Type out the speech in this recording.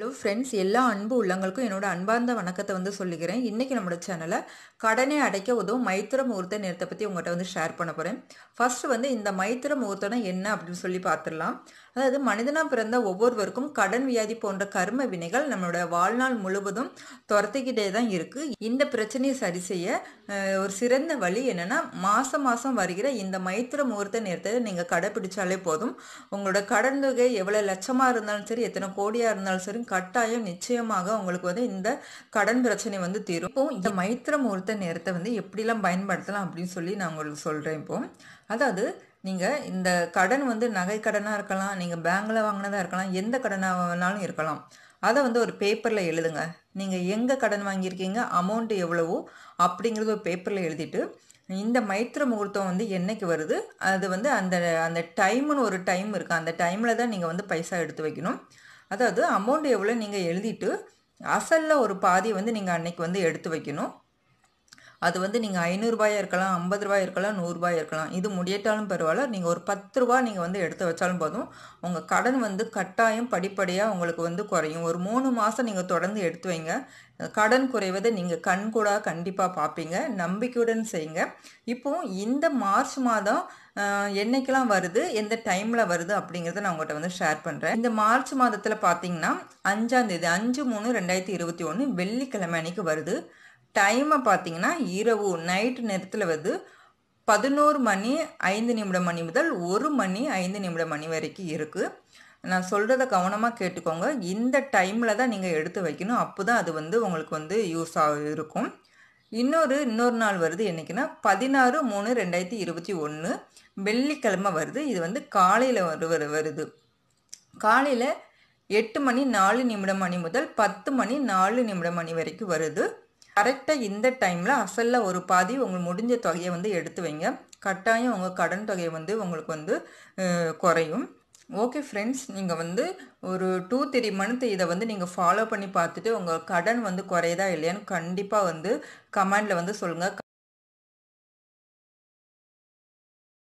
hello friends எல்லா அன்பு உள்ளங்களுக்கும் என்னோட அன்பார்ந்த வணக்கத்தை வந்து சொல்லிக்கிறேன் இன்றைக்கி நம்மளோட சேனலை கடனை அடைக்க உதவும் மைத்திர முகூர்த்த நேரத்தை பற்றி உங்கள்கிட்ட வந்து ஷேர் பண்ண போகிறேன் ஃபஸ்ட்டு வந்து இந்த மைத்திர முகூர்த்தனா என்ன அப்படின்னு சொல்லி பார்த்துடலாம் அதாவது மனிதனாக பிறந்த ஒவ்வொருவருக்கும் கடன் வியாதி போன்ற கர்ம வினைகள் நம்மளோட வாழ்நாள் முழுவதும் துரத்திக்கிட்டே தான் இருக்குது இந்த பிரச்சனையை சரி செய்ய ஒரு சிறந்த வழி என்னென்னா மாதம் மாதம் வருகிற இந்த மைத்திர முகூர்த்த நேரத்தை நீங்கள் கடைப்பிடிச்சாலே போதும் உங்களோட கடன் தொகை எவ்வளோ லட்சமாக இருந்தாலும் சரி எத்தனை கோடியாக இருந்தாலும் சரி கட்டாயம் நிச்சயமாக உங்களுக்கு வந்து இந்த கடன் பிரச்சனை வந்து தீரும் இப்போ இந்த மைத்திர முகூர்த்த நேரத்தை வந்து எப்படிலாம் பயன்படுத்தலாம் அப்படின்னு சொல்லி நான் உங்களுக்கு சொல்கிறேன் இப்போ அதாவது நீங்கள் இந்த கடன் வந்து நகை கடனாக இருக்கலாம் நீங்கள் பேங்கில் வாங்கினதாக இருக்கலாம் எந்த கடனாக வேணாலும் இருக்கலாம் அதை வந்து ஒரு பேப்பரில் எழுதுங்க நீங்கள் எங்கே கடன் வாங்கியிருக்கீங்க அமௌண்ட் எவ்வளவோ அப்படிங்கிறது ஒரு பேப்பரில் எழுதிட்டு இந்த மைத்திர முகூர்த்தம் வந்து என்னைக்கு வருது அது வந்து அந்த அந்த டைம்னு ஒரு டைம் இருக்குது அந்த டைமில் தான் நீங்கள் வந்து பைசா எடுத்து வைக்கணும் அதாவது அமௌண்ட் எவ்வளோ நீங்கள் எழுதிட்டு அசலில் ஒரு பாதி வந்து நீங்கள் அன்னைக்கு வந்து எடுத்து வைக்கணும் அது வந்து நீங்கள் ஐநூறுரூபாயாக இருக்கலாம் ஐம்பது ரூபாய் இருக்கலாம் நூறுரூபாய் இருக்கலாம் இது முடியட்டாலும் பரவாயில்ல நீங்கள் ஒரு பத்து ரூபா நீங்கள் வந்து எடுத்து வச்சாலும் போதும் உங்கள் கடன் வந்து கட்டாயம் படிப்படியாக உங்களுக்கு வந்து குறையும் ஒரு மூணு மாதம் நீங்கள் தொடர்ந்து எடுத்து வைங்க கடன் குறைவதை நீங்கள் கண்கூடாக கண்டிப்பாக பார்ப்பீங்க நம்பிக்கையுடன் செய்யுங்க இப்போ இந்த மார்ச் மாதம் என்னைக்கெல்லாம் வருது எந்த டைமில் வருது அப்படிங்கிறத நான் உங்கள்கிட்ட வந்து ஷேர் பண்ணுறேன் இந்த மார்ச் மாதத்தில் பார்த்தீங்கன்னா அஞ்சாந்தேதி அஞ்சு மூணு ரெண்டாயிரத்தி இருபத்தி ஒன்று வெள்ளிக்கிழமை அன்னைக்கு வருது டைமை பார்த்தீங்கன்னா இரவு நைட்டு நேரத்தில் வந்து பதினோரு மணி ஐந்து நிமிடம் மணி முதல் ஒரு மணி ஐந்து நிமிட மணி வரைக்கும் இருக்குது நான் சொல்கிறத கவனமாக கேட்டுக்கோங்க இந்த டைமில் தான் நீங்கள் எடுத்து வைக்கணும் அப்போ தான் அது வந்து உங்களுக்கு வந்து யூஸ் ஆக இருக்கும் இன்னொரு இன்னொரு நாள் வருது என்றைக்குன்னா பதினாறு மூணு ரெண்டாயிரத்தி இருபத்தி ஒன்று வெள்ளிக்கிழமை வருது இது வந்து காலையில் வரு வருது காலையில் எட்டு மணி நாலு நிமிடம் மணி முதல் பத்து மணி நாலு நிமிடம் மணி வரைக்கும் வருது கரெக்டாக இந்த டைமில் அசலில் ஒரு பாதி உங்களுக்கு முடிஞ்ச தொகையை வந்து எடுத்து வைங்க கட்டாயம் உங்கள் கடன் தொகையை வந்து உங்களுக்கு வந்து குறையும் ஓகே ஃப்ரெண்ட்ஸ் நீங்கள் வந்து ஒரு டூ த்ரீ மந்த் இதை வந்து நீங்கள் ஃபாலோ பண்ணி பார்த்துட்டு உங்கள் கடன் வந்து குறையுதா இல்லையான்னு கண்டிப்பாக வந்து கமெண்டில் வந்து சொல்லுங்கள்